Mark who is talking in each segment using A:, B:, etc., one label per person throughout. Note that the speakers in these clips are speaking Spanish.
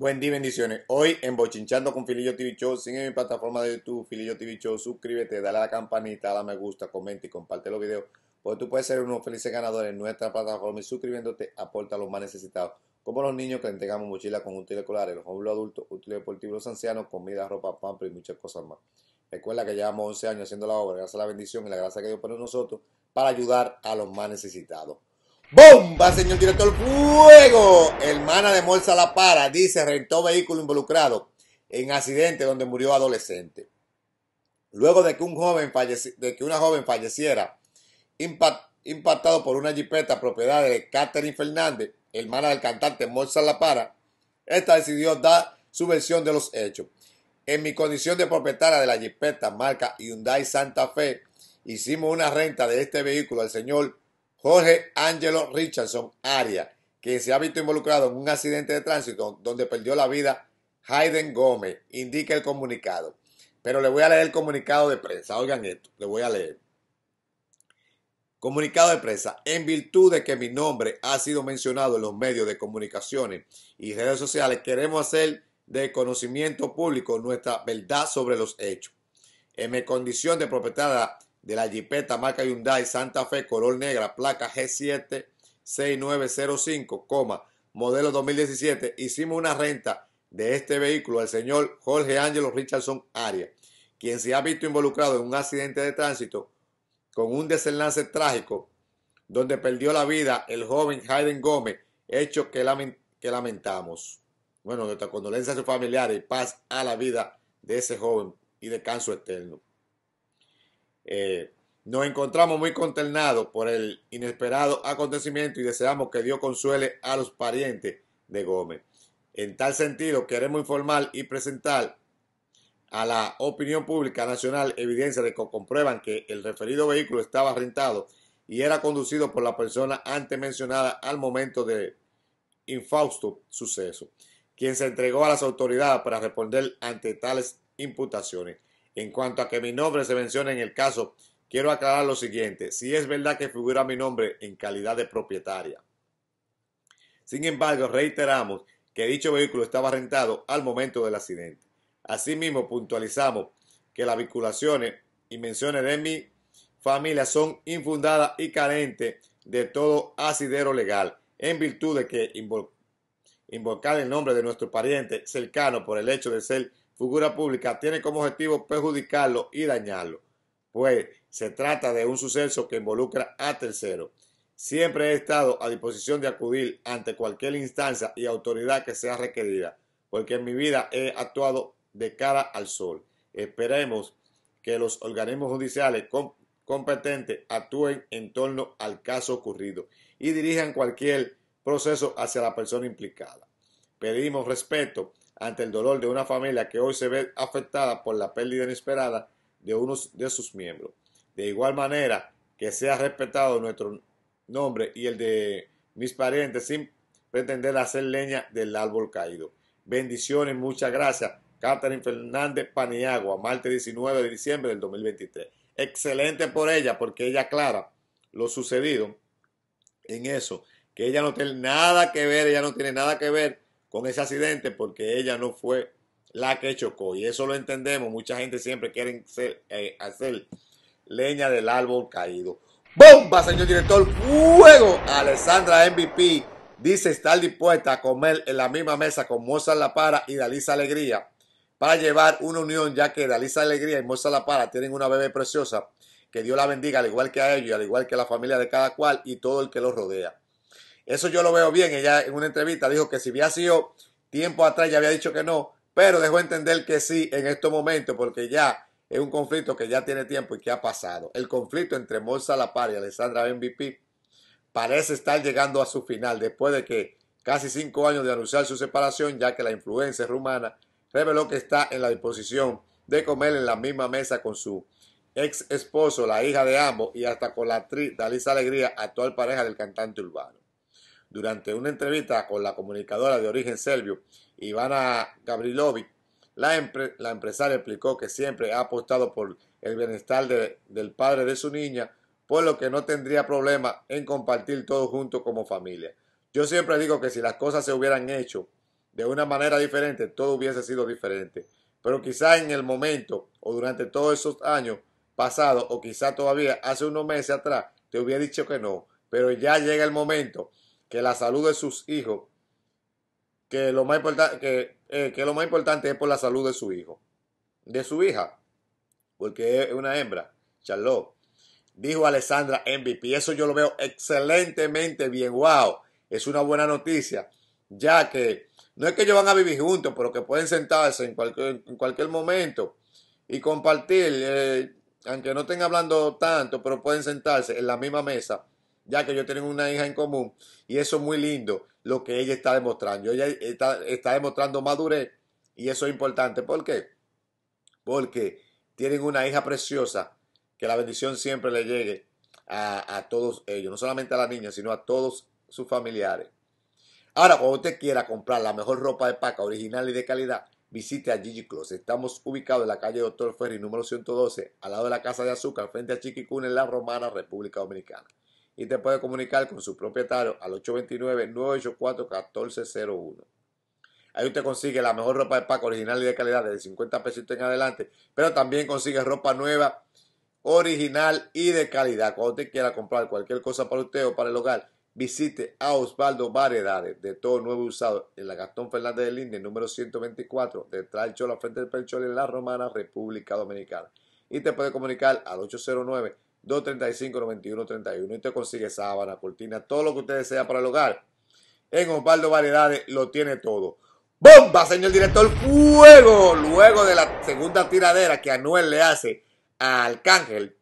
A: Buen día, bendiciones. Hoy en Bochinchando con Filillo TV Show, sigue mi plataforma de YouTube, Filillo TV Show, suscríbete, dale a la campanita, dale a me gusta, comenta y comparte los videos, porque tú puedes ser uno de los felices ganadores en nuestra plataforma y suscribiéndote aporta a los más necesitados, como los niños que entregamos mochilas con útiles escolares, los jóvenes adultos, útiles deportivos, los ancianos, comida, ropa, pampa y muchas cosas más. Recuerda que llevamos 11 años haciendo la obra, gracias a la bendición y la gracia que Dios pone nosotros para ayudar a los más necesitados. Bomba, señor director. Fuego. Hermana de Morsa La Para dice rentó vehículo involucrado en accidente donde murió adolescente. Luego de que, un joven de que una joven falleciera impactado por una jipeta propiedad de Catherine Fernández, hermana del cantante Morsa La Para, esta decidió dar su versión de los hechos. En mi condición de propietaria de la jipeta marca Hyundai Santa Fe, hicimos una renta de este vehículo al señor Jorge Angelo Richardson Aria, quien se ha visto involucrado en un accidente de tránsito donde perdió la vida Hayden Gómez, indica el comunicado. Pero le voy a leer el comunicado de prensa. Oigan esto, le voy a leer. Comunicado de prensa. En virtud de que mi nombre ha sido mencionado en los medios de comunicaciones y redes sociales, queremos hacer de conocimiento público nuestra verdad sobre los hechos. En mi condición de propietaria de la Jeepeta marca Hyundai Santa Fe color negra, placa G76905, modelo 2017. Hicimos una renta de este vehículo al señor Jorge Ángelo Richardson Arias, quien se ha visto involucrado en un accidente de tránsito con un desenlace trágico donde perdió la vida el joven Hayden Gómez, hecho que, que lamentamos. Bueno, nuestra condolencia a sus familiares y paz a la vida de ese joven y descanso eterno. Eh, nos encontramos muy consternados por el inesperado acontecimiento y deseamos que Dios consuele a los parientes de Gómez. En tal sentido, queremos informar y presentar a la opinión pública nacional evidencia de que comprueban que el referido vehículo estaba rentado y era conducido por la persona antes mencionada al momento de infausto suceso, quien se entregó a las autoridades para responder ante tales imputaciones. En cuanto a que mi nombre se mencione en el caso, quiero aclarar lo siguiente, si es verdad que figura mi nombre en calidad de propietaria. Sin embargo, reiteramos que dicho vehículo estaba rentado al momento del accidente. Asimismo, puntualizamos que las vinculaciones y menciones de mi familia son infundadas y carentes de todo asidero legal, en virtud de que invocar el nombre de nuestro pariente cercano por el hecho de ser figura pública tiene como objetivo perjudicarlo y dañarlo, pues se trata de un suceso que involucra a terceros. Siempre he estado a disposición de acudir ante cualquier instancia y autoridad que sea requerida, porque en mi vida he actuado de cara al sol. Esperemos que los organismos judiciales competentes actúen en torno al caso ocurrido y dirijan cualquier proceso hacia la persona implicada. Pedimos respeto ante el dolor de una familia que hoy se ve afectada por la pérdida inesperada de uno de sus miembros. De igual manera, que sea respetado nuestro nombre y el de mis parientes sin pretender hacer leña del árbol caído. Bendiciones, muchas gracias. Catherine Fernández Paniagua, martes 19 de diciembre del 2023. Excelente por ella, porque ella aclara lo sucedido en eso, que ella no tiene nada que ver, ella no tiene nada que ver con ese accidente porque ella no fue la que chocó. Y eso lo entendemos. Mucha gente siempre quiere eh, hacer leña del árbol caído. ¡Bomba, señor director! ¡Fuego! Alessandra MVP dice estar dispuesta a comer en la misma mesa con Mozart La Para y Dalisa Alegría para llevar una unión, ya que Dalisa Alegría y moza La Para tienen una bebé preciosa. Que Dios la bendiga, al igual que a ellos, al igual que a la familia de cada cual y todo el que los rodea. Eso yo lo veo bien. Ella en una entrevista dijo que si había sido tiempo atrás ya había dicho que no, pero dejó entender que sí en estos momentos porque ya es un conflicto que ya tiene tiempo y que ha pasado. El conflicto entre La Lapar y Alessandra MVP parece estar llegando a su final después de que casi cinco años de anunciar su separación, ya que la influencia rumana reveló que está en la disposición de comer en la misma mesa con su ex esposo, la hija de ambos y hasta con la actriz Dalisa Alegría, actual pareja del cantante urbano durante una entrevista con la comunicadora de origen serbio, Ivana Gabrilovic, la, empresaria explicó que siempre ha apostado por el bienestar del padre de su niña, por lo que no tendría problema en compartir todo junto como familia. Yo siempre digo que si las cosas se hubieran hecho de una manera diferente, todo hubiese sido diferente. Pero quizá en el momento o durante todos esos años pasados o quizá todavía hace unos meses atrás, te hubiera dicho que no. Pero ya llega el momento que la salud de sus hijos, que lo más, eh, que, lo más importante es por la salud de su hijo, de su hija, porque es una hembra, Charlotte. Dijo Alessandra MVP, eso yo lo veo excelentemente bien, wow, es una buena noticia, ya que no es que ellos van a vivir juntos, pero que pueden sentarse en cualquier, en cualquier momento y compartir, eh, aunque no estén hablando tanto, pero pueden sentarse en la misma mesa ya que yo tengo una hija en común y eso es muy lindo lo que ella está demostrando. Ella está, demostrando madurez y eso es importante. ¿Por qué? Porque tienen una hija preciosa, que la bendición siempre le llegue a, a todos ellos, no solamente a la niña, sino a todos sus familiares. Ahora, cuando usted quiera comprar la mejor ropa de paca, original y de calidad, visite a Gigi Closet. Estamos ubicados en la calle Doctor Ferry, número 112, al lado de la Casa de Azúcar, frente a Chiquicún, en La Romana, República Dominicana y te puede comunicar con su propietario al 829-984-1401. Ahí usted consigue la mejor ropa de Paco original y de calidad de 50 pesitos en adelante, pero también consigue ropa nueva, original y de calidad. Cuando usted quiera comprar cualquier cosa para usted o para el hogar, visite a Osvaldo Variedades de todo nuevo usado en la Gastón Fernández de Linde, número 124, detrás del la frente del Perchol en la Romana, República Dominicana. Y te puede comunicar al 809 235 91 31 y te consigue sábana, cortina, todo lo que usted desea para el hogar. En Osvaldo Variedades lo tiene todo. ¡Bomba, señor director! ¡Fuego! Luego de la segunda tiradera que Anuel le hace a Arcángel,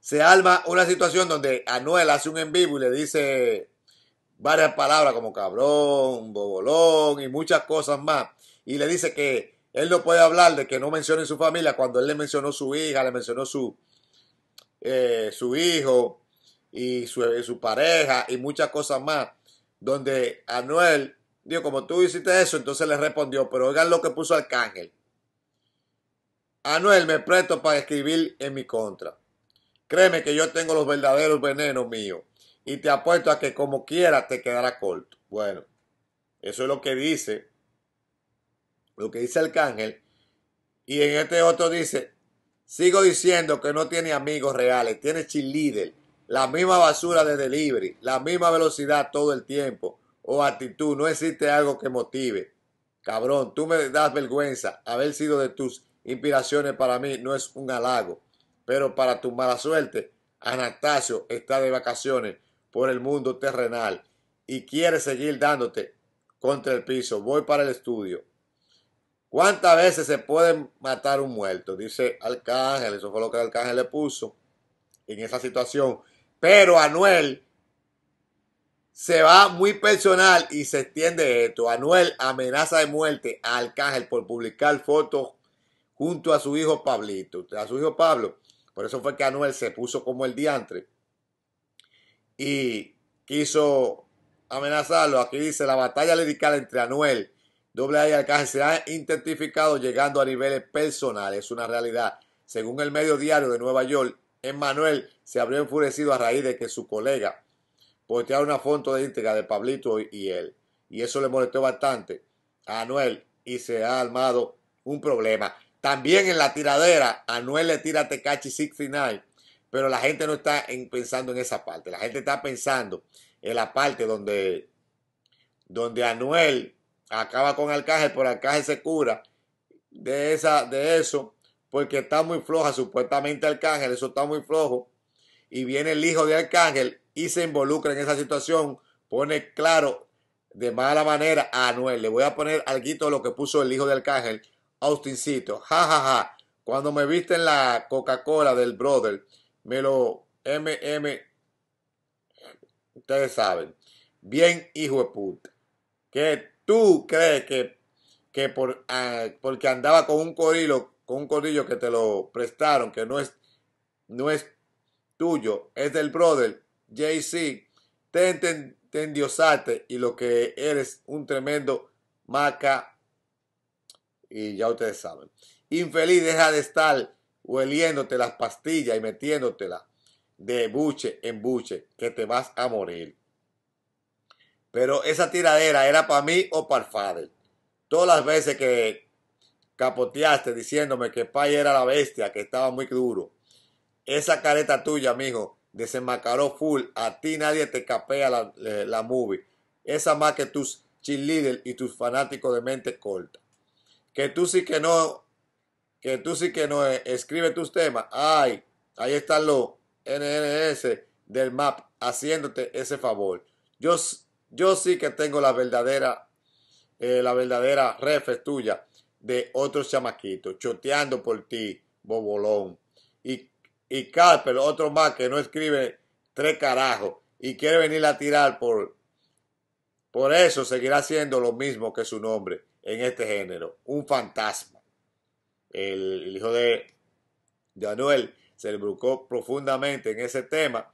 A: se arma una situación donde Anuel hace un en vivo y le dice varias palabras como cabrón, bobolón y muchas cosas más. Y le dice que él no puede hablar de que no mencione su familia cuando él le mencionó su hija, le mencionó su, eh, su hijo y eh, su, pareja y muchas cosas más, donde Anuel dijo, como tú hiciste eso, entonces le respondió, pero oigan lo que puso Arcángel. Anuel, me presto para escribir en mi contra. Créeme que yo tengo los verdaderos venenos míos y te apuesto a que como quiera te quedará corto. Bueno, eso es lo que dice, lo que dice Arcángel. Y en este otro dice, Sigo diciendo que no tiene amigos reales, tiene cheerleader, la misma basura de delivery, la misma velocidad todo el tiempo o actitud, no existe algo que motive. Cabrón, tú me das vergüenza. Haber sido de tus inspiraciones para mí no es un halago, pero para tu mala suerte, Anastasio está de vacaciones por el mundo terrenal y quiere seguir dándote contra el piso. Voy para el estudio. ¿Cuántas veces se puede matar un muerto? Dice Arcángel, eso fue lo que Arcángel le puso en esa situación. Pero Anuel se va muy personal y se extiende esto. Anuel amenaza de muerte a Arcángel por publicar fotos junto a su hijo Pablito, a su hijo Pablo. Por eso fue que Anuel se puso como el diantre y quiso amenazarlo. Aquí dice la batalla lirical entre Anuel doble A y se ha intensificado llegando a niveles personales. Es una realidad. Según el medio diario de Nueva York, Emmanuel se habría enfurecido a raíz de que su colega posteara una foto de íntegra de Pablito y él. Y eso le molestó bastante a Anuel y se ha armado un problema. También en la tiradera, Anuel le tira a Tecachi 69, pero la gente no está pensando en esa parte. La gente está pensando en la parte donde, donde Anuel acaba con Arcángel, pero Arcángel se cura de, esa, de eso porque está muy floja supuestamente Arcángel, eso está muy flojo. Y viene el hijo de Arcángel y se involucra en esa situación, pone claro de mala manera a Anuel. Le voy a poner algo de lo que puso el hijo de Arcángel, Austincito. Ja, ja, ja. Cuando me viste en la Coca-Cola del brother, me lo MM. Ustedes saben. Bien, hijo de puta. que ¿Tú crees que, que por, ah, porque andaba con un codillo con un codillo que te lo prestaron, que no es, no es tuyo, es del brother, JC? z te, te, y lo que eres un tremendo maca. Y ya ustedes saben. Infeliz, deja de estar hueliéndote las pastillas y metiéndotelas de buche en buche, que te vas a morir. Pero esa tiradera era para mí o para el Todas las veces que capoteaste diciéndome que Pay era la bestia, que estaba muy duro. Esa careta tuya, mijo, desenmacaró full. A ti nadie te capea la, la movie. Esa más que tus cheerleaders y tus fanáticos de mente corta. Que tú sí que no, que tú sí que no eh, escribe tus temas. Ay, ahí están los NNS del MAP haciéndote ese favor. Yo yo sí que tengo la verdadera, eh, la verdadera refes tuya de otros chamaquito choteando por ti, bobolón. Y, y otro más que no escribe tres carajos y quiere venir a tirar por, por eso seguirá siendo lo mismo que su nombre en este género, un fantasma. El, hijo de, de Anuel se le brucó profundamente en ese tema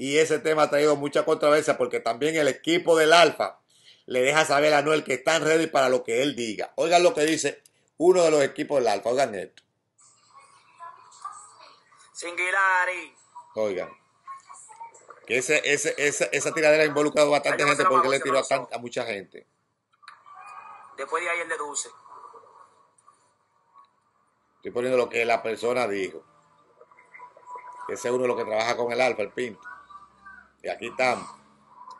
A: y ese tema ha traído mucha controversia porque también el equipo del Alfa le deja saber a Noel que está red ready para lo que él diga. Oigan lo que dice uno de los equipos del Alfa, oigan esto. Singulari. Oigan. Que ese, esa, tiradera ha involucrado bastante gente porque le tiró a, mucha gente. Después de ahí él deduce. Estoy poniendo lo que la persona dijo. Ese es uno de los que trabaja con el alfa, el pinto aquí estamos.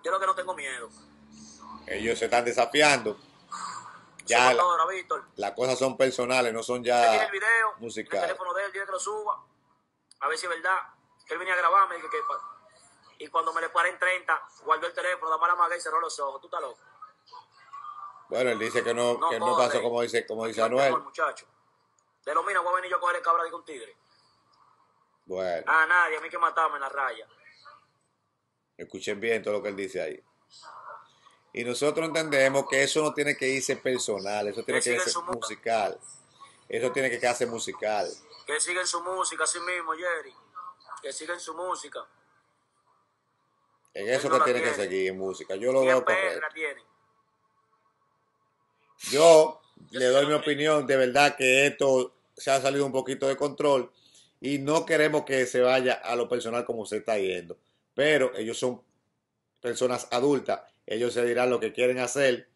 A: Yo lo que no tengo miedo. Ellos se están desafiando. Ya las cosas son personales, no son ya el video, El teléfono de él, que lo suba. A ver si es verdad. Que él venía a grabarme. y cuando me le paré en 30, guardó el teléfono, la mala maga y cerró los ojos. Tú estás loco. Bueno, él dice que no, que no pasó como dice, como dice Anuel. muchacho. De lo mismo voy a venir yo a coger el cabra de un tigre. Bueno. A nadie, a mí que matarme en la raya. Escuchen bien todo lo que él dice ahí. Y nosotros entendemos que eso no tiene que irse personal, eso tiene que, irse musical. Eso tiene que quedarse musical. Que sigan su música así mismo, Jerry. Que sigan su música. En eso que tiene, que seguir, en música. Yo lo veo Yo le doy mi opinión, de verdad que esto se ha salido un poquito de control y no queremos que se vaya a lo personal como se está yendo pero ellos son personas adultas, ellos se dirán lo que quieren hacer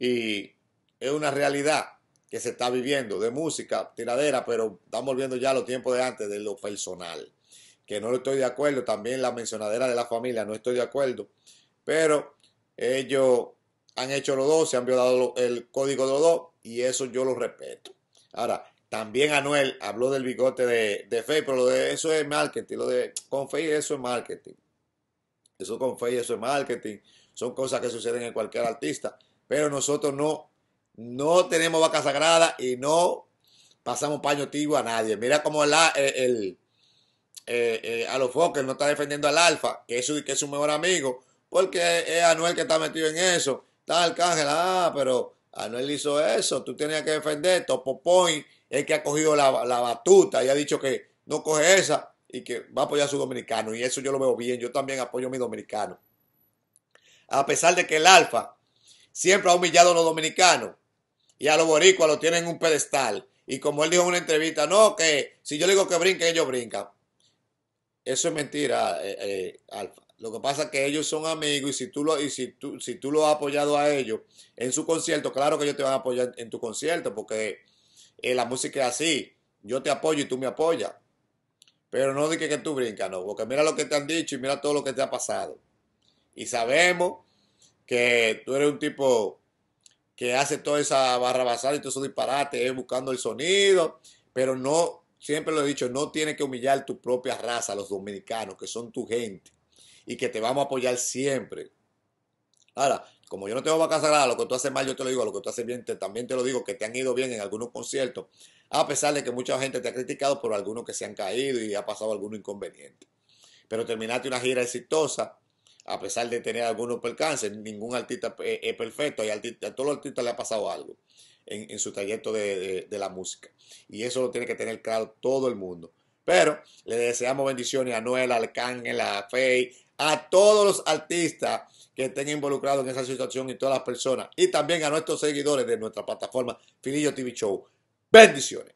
A: y es una realidad que se está viviendo de música, tiradera, pero estamos viendo ya los tiempos de antes, de lo personal, que no lo estoy de acuerdo, también la mencionadera de la familia, no estoy de acuerdo, pero ellos han hecho los dos, se han violado el código de los dos y eso yo lo respeto. Ahora, también Anuel habló del bigote de, de pero lo de eso es marketing, lo de con Faye eso es marketing. Eso con fe y eso es marketing. Son cosas que suceden en cualquier artista. Pero nosotros no, no tenemos vaca sagrada y no pasamos paño tibio a nadie. Mira cómo el, el, eh, eh, a los Fokker no está defendiendo al Alfa, que es, su, que es su mejor amigo, porque es Anuel que está metido en eso. Está Arcángel, ah, pero Anuel hizo eso, tú tenías que defender. Topo Point es el que ha cogido la, la, batuta y ha dicho que no coge esa y que va a apoyar a su dominicano. Y eso yo lo veo bien. Yo también apoyo a mi dominicano. A pesar de que el Alfa siempre ha humillado a los dominicanos y a los boricuas lo tienen en un pedestal. Y como él dijo en una entrevista, no, que si yo digo que brinquen, ellos brincan. Eso es mentira, eh, eh, Alfa. Lo que pasa es que ellos son amigos y si tú lo, y si tú, si tú lo has apoyado a ellos en su concierto, claro que ellos te van a apoyar en tu concierto, porque eh, la música es así. Yo te apoyo y tú me apoyas. Pero no dije que tú brincas, no, porque mira lo que te han dicho y mira todo lo que te ha pasado. Y sabemos que tú eres un tipo que hace toda esa barrabasada y todo eso disparate, buscando el sonido, pero no, siempre lo he dicho, no tienes que humillar tu propia raza, los dominicanos, que son tu gente y que te vamos a apoyar siempre. Ahora, como yo no tengo vaca sagrada, lo que tú haces mal yo te lo digo, lo que tú haces bien también te lo digo, que te han ido bien en algunos conciertos, a pesar de que mucha gente te ha criticado por algunos que se han caído y ha pasado algún inconveniente. Pero terminaste una gira exitosa, a pesar de tener algunos percances, ningún artista eh, es perfecto, y a todos los artistas le ha pasado algo en, su trayecto de, la música. Y eso lo tiene que tener claro todo el mundo. Pero le deseamos bendiciones a Noel, Arcángel, a Faye, a todos los artistas que estén involucrados en esa situación y todas las personas. Y también a nuestros seguidores de nuestra plataforma Filillo TV Show. Bendiciones.